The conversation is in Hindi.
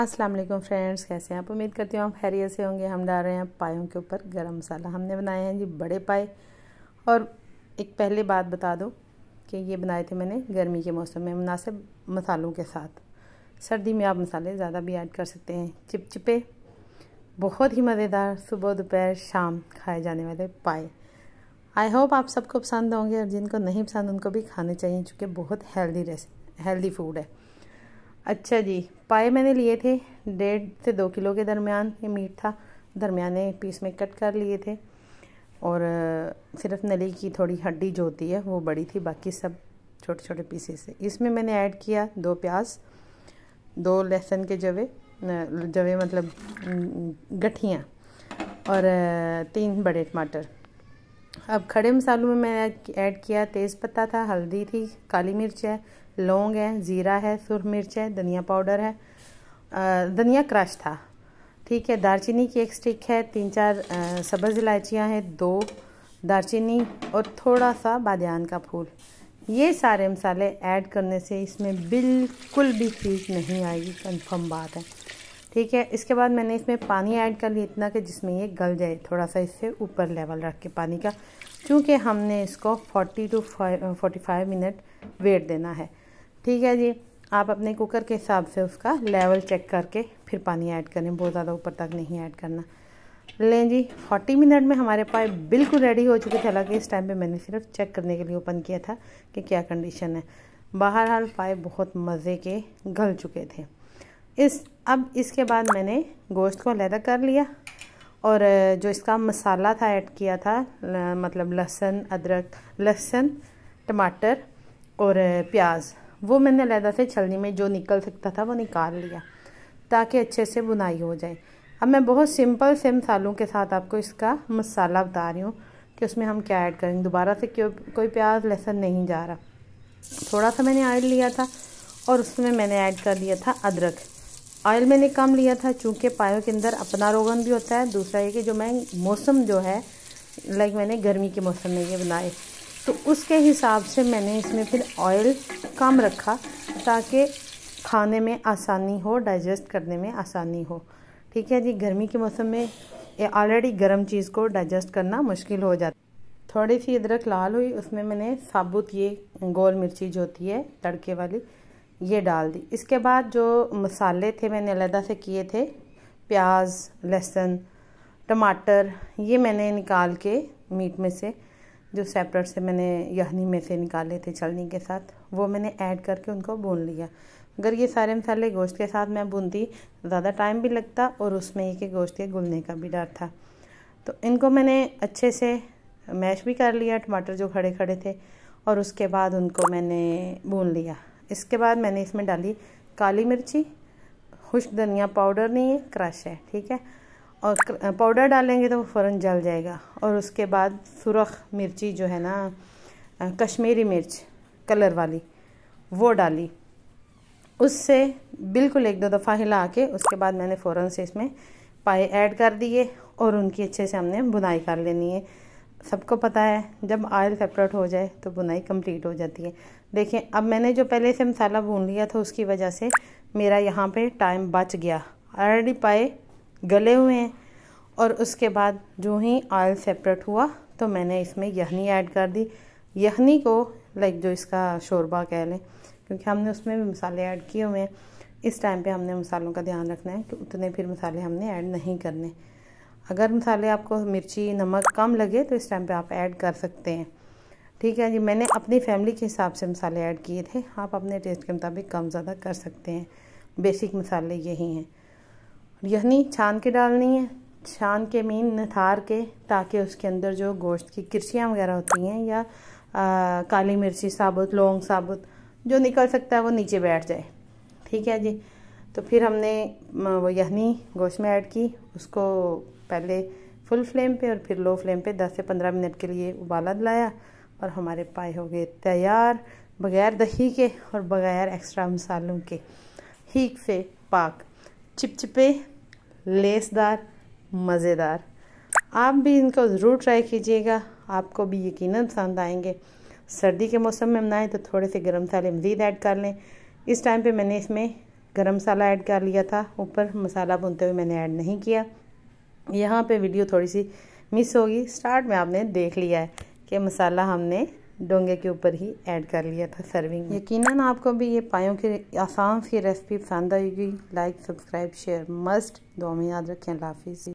अस्सलाम वालेकुम फ्रेंड्स कैसे हैं आप उम्मीद करती हूँ आप खैरियत से होंगे हम डाल रहे हैं पायों के ऊपर गरम मसाला हमने बनाए हैं जी बड़े पाए और एक पहले बात बता दो कि ये बनाए थे मैंने गर्मी के मौसम में मुनासिब मसालों के साथ सर्दी में आप मसाले ज़्यादा भी ऐड कर सकते हैं चिपचिपे बहुत ही मज़ेदार सुबह दोपहर शाम खाए जाने वाले पाए आई होप आप सबको पसंद होंगे और जिनको नहीं पसंद उनको भी खाने चाहिए चूँकि बहुत हेल्दी रेस हेल्दी फूड है अच्छा जी पाए मैंने लिए थे डेढ़ से दो किलो के दरमियान ये मीट था दरमियाने पीस में कट कर लिए थे और सिर्फ नली की थोड़ी हड्डी जो होती है वो बड़ी थी बाकी सब छोटे छोटे पीसेस है इसमें मैंने ऐड किया दो प्याज दो लहसुन के जवे जवे मतलब गठियाँ और तीन बड़े टमाटर अब खड़े मसालों में मैंने ऐड किया तेज़ पत्ता था हल्दी थी काली मिर्च है लौंग है ज़ीरा है सुरख मिर्च है धनिया पाउडर है धनिया क्रश था ठीक है दारचीनी की एक स्टिक है तीन चार सब्ज़ इलायचियाँ हैं दो दारचीनी और थोड़ा सा बादन का फूल ये सारे मसाले ऐड करने से इसमें बिल्कुल भी चीज नहीं आएगी कंफर्म बात है ठीक है इसके बाद मैंने इसमें पानी ऐड कर लिया इतना कि जिसमें ये गल जाए थोड़ा सा इससे ऊपर लेवल रख के पानी का क्योंकि हमने इसको 40 टू 45 मिनट वेट देना है ठीक है जी आप अपने कुकर के हिसाब से उसका लेवल चेक करके फिर पानी ऐड करें बहुत ज़्यादा ऊपर तक नहीं ऐड करना लें जी 40 मिनट में हमारे पाए बिल्कुल रेडी हो चुके थे हालांकि इस टाइम पे मैंने सिर्फ चेक करने के लिए ओपन किया था कि क्या कंडीशन है बाहर हाल पाए बहुत मज़े के गल चुके थे इस अब इसके बाद मैंने गोश्त को लहदा कर लिया और जो इसका मसाला था ऐड किया था मतलब लहसुन अदरक लहसुन टमाटर और प्याज वो मैंने लहदा से छलनी में जो निकल सकता था वो निकाल लिया ताकि अच्छे से बुनाई हो जाए अब मैं बहुत सिंपल से मसालों के साथ आपको इसका मसाला बता रही हूँ कि उसमें हम क्या ऐड करेंगे दोबारा से क्यों कोई प्याज लहसुन नहीं जा रहा थोड़ा सा मैंने ऑयल लिया था और उसमें मैंने ऐड कर लिया था अदरक ऑयल मैंने कम लिया था चूँकि पायों के अंदर अपना रोगन भी होता है दूसरा ये कि जो मैं मौसम जो है लाइक मैंने गर्मी के मौसम में ये बनाए तो उसके हिसाब से मैंने इसमें फिर ऑयल कम रखा ताकि खाने में आसानी हो डाइजेस्ट करने में आसानी हो ठीक है जी गर्मी के मौसम में ऑलरेडी गर्म चीज़ को डाइजेस्ट करना मुश्किल हो जाता थोड़ी सी अदरक लाल हुई उसमें मैंने साबुत ये गोल मिर्ची जो होती है तड़के वाली ये डाल दी इसके बाद जो मसाले थे मैंने अलहदा से किए थे प्याज लहसुन टमाटर ये मैंने निकाल के मीट में से जो सेपरेट से मैंने यहनी में से निकाले थे चलनी के साथ वो मैंने ऐड करके उनको भून लिया अगर ये सारे मसाले गोश्त के साथ मैं भूनती ज़्यादा टाइम भी लगता और उसमें एक एक गोश्त के घुलने का भी डर था तो इनको मैंने अच्छे से मैश भी कर लिया टमाटर जो खड़े खड़े थे और उसके बाद उनको मैंने भून लिया इसके बाद मैंने इसमें डाली काली मिर्ची खुश्क धनिया पाउडर नहीं है क्रश है ठीक है और पाउडर डालेंगे तो वो फ़ौरन जल जाएगा और उसके बाद सुरख मिर्ची जो है ना कश्मीरी मिर्च कलर वाली वो डाली उससे बिल्कुल एक दो दफ़ा हिला के उसके बाद मैंने फ़ौरन से इसमें पाए ऐड कर दिए और उनकी अच्छे से हमने बुनाई कर लेनी है सबको पता है जब आयल सेपरेट हो जाए तो बुनाई कंप्लीट हो जाती है देखें अब मैंने जो पहले से मसाला भून लिया था उसकी वजह से मेरा यहाँ पे टाइम बच गया ऑलरेडी पाए गले हुए हैं और उसके बाद जो ही ऑयल सेपरेट हुआ तो मैंने इसमें यहनी ऐड कर दी यहनी को लाइक जो इसका शोरबा कह लें क्योंकि हमने उसमें भी मसाले ऐड किए हुए हैं इस टाइम पे हमने मसालों का ध्यान रखना है कि उतने फिर मसाले हमने ऐड नहीं करने अगर मसाले आपको मिर्ची नमक कम लगे तो इस टाइम पे आप ऐड कर सकते हैं ठीक है जी मैंने अपनी फैमिली के हिसाब से मसाले ऐड किए थे आप अपने टेस्ट के मुताबिक कम ज़्यादा कर सकते हैं बेसिक मसाले यही हैं यखनी छान के डालनी है छान के मीन निथार के ताकि उसके अंदर जो गोश्त की किरचियाँ वगैरह होती हैं या आ, काली मिर्ची साबुत लौंग साबुत जो निकल सकता है वो नीचे बैठ जाए ठीक है जी तो फिर हमने वो यहनी गोश्त में ऐड की उसको पहले फुल फ्लेम पे और फिर लो फ्लेम पे 10 से 15 मिनट के लिए उबाला दिलाया और हमारे पाए हो गए तैयार बग़ैर दही के और बग़ैर एक्स्ट्रा मसालों के हीक से पाक चिपचिपे लेसदार मज़ेदार आप भी इनको ज़रूर ट्राई कीजिएगा आपको भी यकीनन पसंद आएंगे सर्दी के मौसम में बनाएं तो थोड़े से गर्म मसाले मज़ीद ऐड कर लें इस टाइम पे मैंने इसमें गरम मसाला ऐड कर लिया था ऊपर मसाला बुनते हुए मैंने ऐड नहीं किया यहाँ पे वीडियो थोड़ी सी मिस होगी स्टार्ट में आपने देख लिया है कि मसाला हमने डोंगे के ऊपर ही ऐड कर लिया था सर्विंग यकीनन आपको भी ये पायों की आसान सी रेसिपी पसंद आएगी लाइक सब्सक्राइब शेयर मस्ट दो में याद रखें लाफिज़